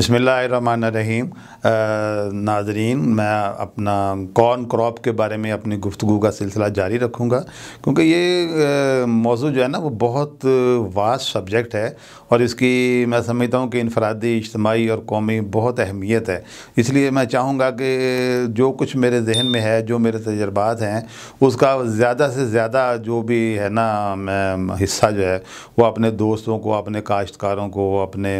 बसमीम नाजरीन मैं अपना कॉर्न क्रॉप के बारे में अपनी गुफ्तु का सिलसिला जारी रखूँगा क्योंकि ये मौजू जो है ना वो बहुत वास्ट सब्जेक्ट है और इसकी मैं समझता हूँ कि इनफरादी इज्तमाही और कौमी बहुत अहमियत है इसलिए मैं चाहूँगा कि जो कुछ मेरे जहन में है जो मेरे तजर्बात हैं उसका ज़्यादा से ज़्यादा जो भी है ना हिस्सा जो है वो अपने दोस्तों को अपने काश्तकारों को अपने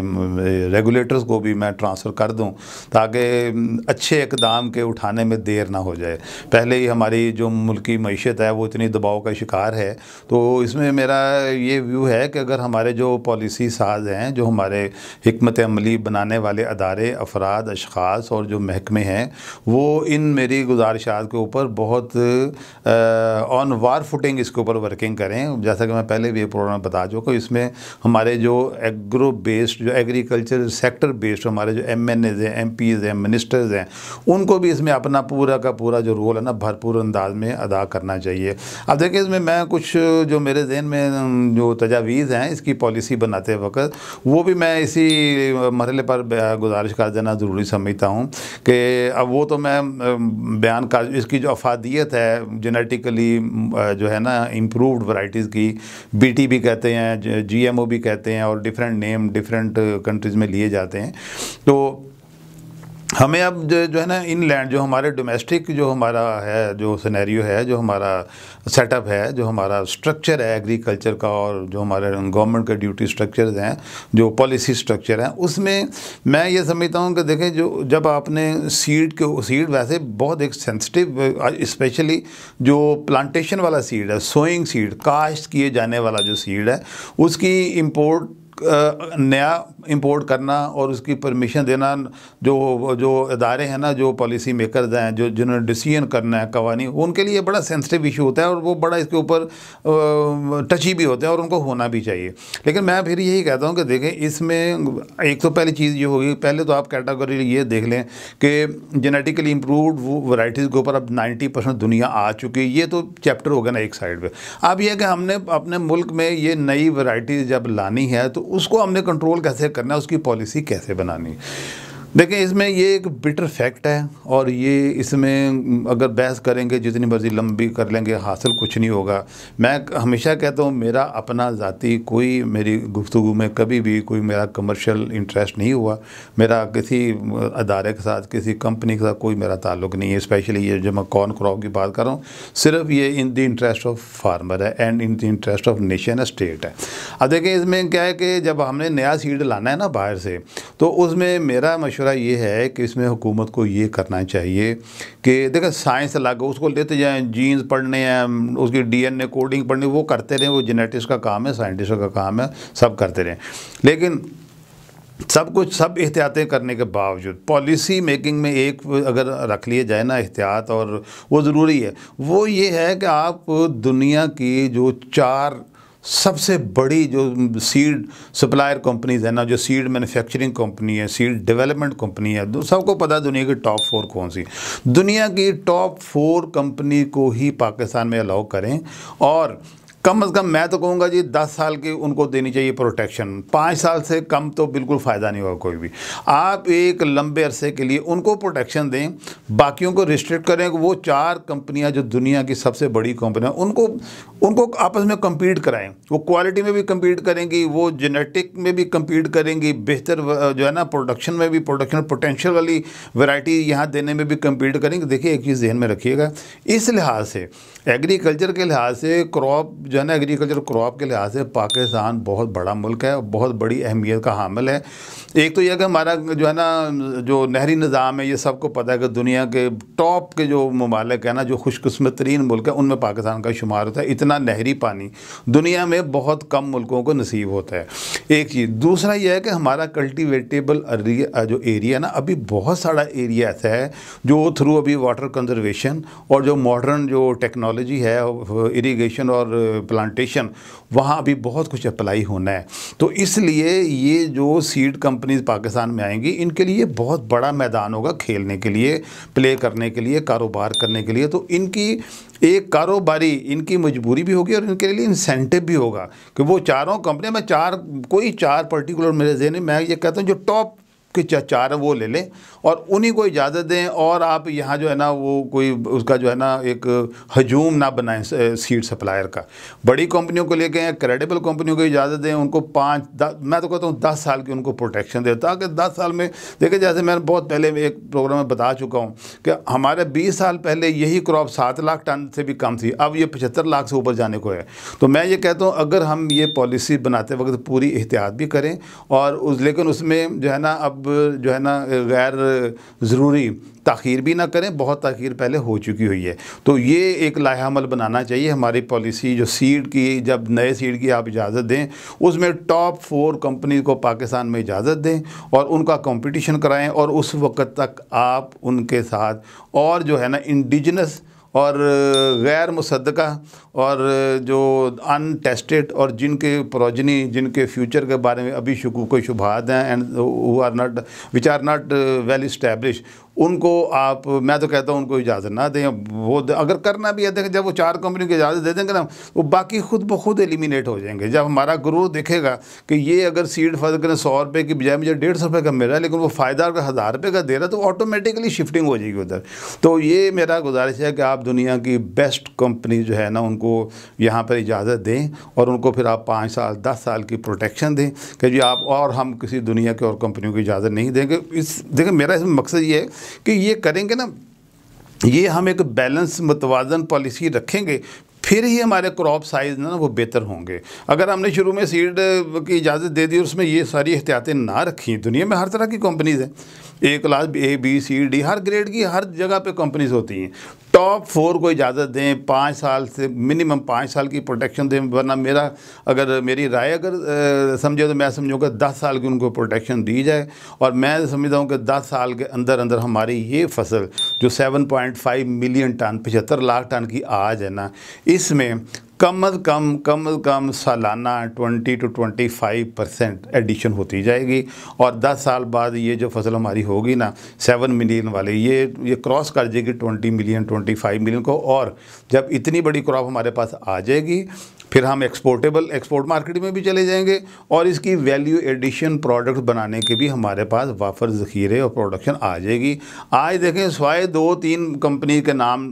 रेगुलेटर्स को भी भी मैं ट्रांसफ़र कर दूँ ताकि अच्छे इकदाम के उठाने में देर ना हो जाए पहले ही हमारी जो मुल्की मीशत है वो इतनी दबाव का शिकार है तो इसमें मेरा ये व्यू है कि अगर हमारे जो पॉलिसी साज हैं जो हमारे हमत अमली बनाने वाले अदारे अफराद अशास और जो महकमे हैं वो इन मेरी गुजारिशात के ऊपर बहुत ऑन वार फुटिंग इसके ऊपर वर्किंग करें जैसा कि मैं पहले भी ये प्रोग्राम बता चुका इसमें हमारे जो एग्रो बेस्ड जो एग्रीकल्चर सेक्टर बेस्ड एटलीस्ट हमारे जो एम एन एज हैं एम पीज़ हैं मिनिस्टर्स हैं उनको भी इसमें अपना पूरा का पूरा जो रोल है ना भरपूर अंदाज में अदा करना चाहिए अब देखिए इसमें मैं कुछ जो मेरे जहन में जो तजावीज़ हैं इसकी पॉलिसी बनाते वक्त वो भी मैं इसी मरल पर गुजारिश कर देना ज़रूरी समझता हूँ कि अब वो तो मैं बयान कर इसकी जो अफादियत है जेनेटिकली जो है ना इम्प्रूवड वराइटीज़ की टी भी कहते हैं ओ भी कहते हैं और डिफरेंट नेम डिफरेंट कंट्रीज़ में लिए जाते हैं तो हमें अब जो, जो है ना इन लैंड जो हमारे डोमेस्टिक जो हमारा है जो सिनेरियो है जो हमारा सेटअप है जो हमारा स्ट्रक्चर है एग्रीकल्चर का और जो हमारे गवर्नमेंट के ड्यूटी स्ट्रक्चर्स हैं जो पॉलिसी स्ट्रक्चर हैं उसमें मैं ये समझता हूँ कि देखें जो जब आपने सीड के सीड वैसे बहुत एक सेंसिटिव स्पेशली जो प्लांटेशन वाला सीड है सोइंग सीड काश्त किए जाने वाला जो सीड है उसकी इम्पोर्ट नया इंपोर्ट करना और उसकी परमिशन देना जो जो इदारे हैं ना जो पॉलिसी मेकर्स हैं जो जिन्होंने डिसीजन करना है कवानी उनके लिए बड़ा सेंसिटिव इशू होता है और वो बड़ा इसके ऊपर टची भी होता है और उनको होना भी चाहिए लेकिन मैं फिर यही कहता हूँ कि देखें इसमें एक तो पहली चीज़ ये होगी पहले तो आप कैटागोरी ये देख लें कि जेनेटिकली इम्प्रूवड वराइटीज़ के ऊपर अब नाइन्टी परसेंट दुनिया आ चुकी है ये तो चैप्टर हो गया ना एक साइड पर अब यह कि हमने अपने मुल्क में ये नई वराइटीज़ जब लानी है तो उसको हमने कंट्रोल कैसे करना है उसकी पॉलिसी कैसे बनानी है देखें इसमें ये एक बिटर फैक्ट है और ये इसमें अगर बहस करेंगे जितनी मर्ज़ी लंबी कर लेंगे हासिल कुछ नहीं होगा मैं हमेशा कहता हूँ मेरा अपना ज़ाती कोई मेरी गुफ्तु में कभी भी कोई मेरा कमर्शियल इंटरेस्ट नहीं हुआ मेरा किसी अदारे के साथ किसी कंपनी के साथ कोई मेरा ताल्लुक नहीं है स्पेशली ये जो मैं कॉर्न क्रॉप की बात कर रहा हूँ सिर्फ ये in the interest of farmer है and in the interest of nation है स्टेट है अब देखें इसमें क्या है कि जब हमने नया सीड लाना है ना बाहर से तो उसमें मेरा मशवरा ये है कि इसमें हुकूमत को ये करना चाहिए कि देखो साइंस अलग उसको लेते जाएँ जीन्स पढ़ने हैं उसकी डीएनए कोडिंग पढ़नी वो करते रहें वो जेनेटिक्स का काम है साइंटिस्ट का काम है सब करते रहें लेकिन सब कुछ सब एहतियातें करने के बावजूद पॉलिसी मेकिंग में एक अगर रख लिए जाए ना एहतियात और वो ज़रूरी है वो ये है कि आप दुनिया की जो चार सबसे बड़ी जो सीड सप्लायर कंपनीज है ना जो सीड मैन्युफैक्चरिंग कंपनी है सीड डेवलपमेंट कंपनी है सबको पता है दुनिया की टॉप फोर कौन सी दुनिया की टॉप फोर कंपनी को ही पाकिस्तान में अलाउ करें और कम से कम मैं तो कहूँगा जी दस साल की उनको देनी चाहिए प्रोटेक्शन पाँच साल से कम तो बिल्कुल फ़ायदा नहीं होगा कोई भी आप एक लंबे अरसे के लिए उनको प्रोटेक्शन दें बाकियों को रिस्ट्रिक्ट करें वो चार कंपनियां जो दुनिया की सबसे बड़ी कंपनियां उनको उनको आपस में कम्पीट कराएं वो क्वालिटी में भी कम्पीट करेंगी वो जेनेटिक में भी कम्पीट करेंगी बेहतर जो है ना प्रोडक्शन में भी प्रोडक्शन पोटेंशियल वाली वैराइटी यहाँ देने में भी कम्पीट करेंगे देखिए एक चीज़ जहन में रखिएगा इस लिहाज से एग्रीकल्चर के लिहाज से क्रॉप जो है ना एग्रीकल्चर क्रॉप के लिहाज से पाकिस्तान बहुत बड़ा मुल्क है और बहुत बड़ी अहमियत का हामिल है एक तो यह कि हमारा जो है ना जो नहरी निज़ाम है ये सबको पता है कि दुनिया के टॉप के जो ममालिक है ना जो खुशकस्मत तरीन मुल्क है उनमें पाकिस्तान का शुमार होता है इतना नहरी पानी दुनिया में बहुत कम मुल्कों को नसीब होता है एक चीज़ दूसरा यह है कि हमारा कल्टिवेटेबल जो एरिया ना अभी बहुत सारा एरिया ऐसा है जो थ्रू अभी वाटर कंजर्वेशन और जो मॉडर्न जो टेक्नोलॉजी है इरीगेशन और प्लांटेशन वहाँ अभी बहुत कुछ अप्लाई होना है तो इसलिए ये जो सीड कंपनीज पाकिस्तान में आएंगी इनके लिए बहुत बड़ा मैदान होगा खेलने के लिए प्ले करने के लिए कारोबार करने के लिए तो इनकी एक कारोबारी इनकी मजबूरी भी होगी और इनके लिए इंसेंटिव भी होगा कि वो चारों कंपनियां मैं चार कोई चार पर्टिकुलर मेरे जहन में मैं ये कहता हूँ जो टॉप के चार वो ले लें और उन्हीं को इजाज़त दें और आप यहाँ जो है ना वो कोई उसका जो है ना एक हजूम ना बनाएं सीड सप्लायर का बड़ी कंपनियों को लेके हैं क्रेडिबल कंपनियों को इजाज़त दें उनको पाँच मैं तो कहता हूँ दस साल की उनको प्रोटेक्शन दे ताकि दस साल में देखिए जैसे मैंने बहुत पहले एक प्रोग्राम में बता चुका हूँ कि हमारे बीस साल पहले यही क्रॉप सात लाख टन से भी कम थी अब ये पचहत्तर लाख से ऊपर जाने को है तो मैं ये कहता हूँ अगर हम ये पॉलिसी बनाते वक्त पूरी एहतियात भी करें और उस लेकिन उसमें जो है ना अब आप जो है ना गैर ज़रूरी तखीर भी ना करें बहुत तखीर पहले हो चुकी हुई है तो ये एक लाहमल बनाना चाहिए हमारी पॉलिसी जो सीड की जब नए सीड की आप इजाज़त दें उसमें टॉप फोर कंपनी को पाकिस्तान में इजाज़त दें और उनका कंपटीशन कराएं और उस वक्त तक आप उनके साथ और जो है ना इंडिजनस और गैर मुसदका और जो अनटेस्टेड और जिनके प्रोजनी जिनके फ्यूचर के बारे में अभी कोई शुभात हैं and who are not which are not well establish उनको आप मैं तो कहता हूँ उनको इजाज़त ना दें वो दे, अगर करना भी है देखें जब वो चार कंपनियों की इजाज़त दे देंगे ना वो बाकी खुद ब खुद एलिमिनेट हो जाएंगे जब हमारा ग्रोह देखेगा कि ये अगर सीट फर्ज करें सौ रुपये की बजाय मुझे डेढ़ सौ रुपये का मिल रहा है लेकिन वो फ़ायदा अगर हज़ार रुपये का दे रहा है तो ऑटोमेटिकली शिफ्टिंग हो जाएगी उधर तो ये मेरा गुजारिश है कि आप दुनिया की बेस्ट कंपनी जो है ना उनको यहाँ पर इजाज़त दें और उनको फिर आप पाँच साल दस साल की प्रोटेक्शन दें कि जी आप और हम किसी दुनिया की और कंपनियों की इजाज़त नहीं देंगे इस देखिए मेरा इसमें मकसद ये है कि ये करेंगे ना ये हम एक बैलेंस मुतवाजन पॉलिसी रखेंगे फिर ही हमारे क्रॉप साइज ना वो बेहतर होंगे अगर हमने शुरू में सीड की इजाज़त दे दी और उसमें ये सारी एहतियातें ना रखी दुनिया में हर तरह की कंपनीज़ हैं A class A B C D हर ग्रेड की हर जगह पे कंपनीज होती हैं टॉप फोर को इजाज़त दें पाँच साल से मिनिमम पाँच साल की प्रोटेक्शन दें वरना मेरा अगर मेरी राय अगर समझे तो मैं समझूंगा दस साल की उनको प्रोटेक्शन दी जाए और मैं समझता हूँ कि दस साल के अंदर अंदर हमारी ये फसल जो seven point five million ton पचहत्तर लाख टन की आज है ना इसमें कम अज़ कम कम अज़ कम सालाना 20 टू 25 परसेंट एडिशन होती जाएगी और 10 साल बाद ये जो फसल हमारी होगी ना 7 मिलियन वाले ये ये क्रॉस कर जाएगी 20 मिलियन 25 मिलियन को और जब इतनी बड़ी क्रॉप हमारे पास आ जाएगी फिर हम एक्सपोर्टेबल एक्सपोर्ट मार्केट में भी चले जाएंगे और इसकी वैल्यू एडिशन प्रोडक्ट बनाने के भी हमारे पास वाफर ज़खीरे और प्रोडक्शन आ जाएगी आज देखें सवाए दो तीन कंपनी के नाम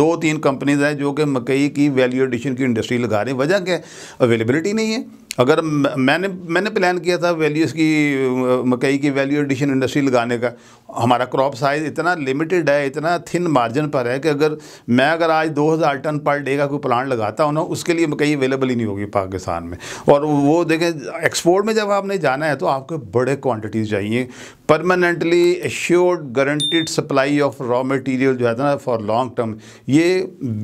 दो तीन कंपनीज हैं जो कि मकई की वैल्यू एडिशन की इंडस्ट्री लगा रही वजह क्या अवेलेबिलिटी नहीं है अगर मैंने मैंने प्लान किया था वैल्यूज़ की मकई की वैल्यू एडिशन इंडस्ट्री लगाने का हमारा क्रॉप साइज़ इतना लिमिटेड है इतना थिन मार्जिन पर है कि अगर मैं अगर आज 2000 टन पर डे का कोई प्लांट लगाता हूँ ना उसके लिए मकई अवेलेबल ही नहीं होगी पाकिस्तान में और वो देखें एक्सपोर्ट में जब आपने जाना है तो आपको बड़े क्वान्टिटीज़ चाहिए permanently assured guaranteed supply of raw material जो है ना फॉर लॉन्ग टर्म ये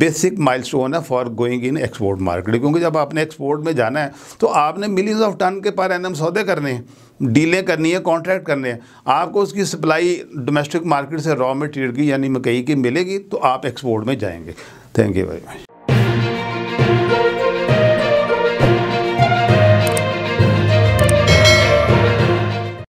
बेसिक माइल है for going in export market क्योंकि जब आपने एक्सपोर्ट में जाना है तो आपने मिलियंस ऑफ टन के पर एनम सौदे करने हैं डीलें करनी है कॉन्ट्रैक्ट करने हैं आपको उसकी सप्लाई डोमेस्टिक मार्केट से रॉ मटेरियल की यानी मकई की मिलेगी तो आप एक्सपोर्ट में जाएंगे थैंक यू वेरी मच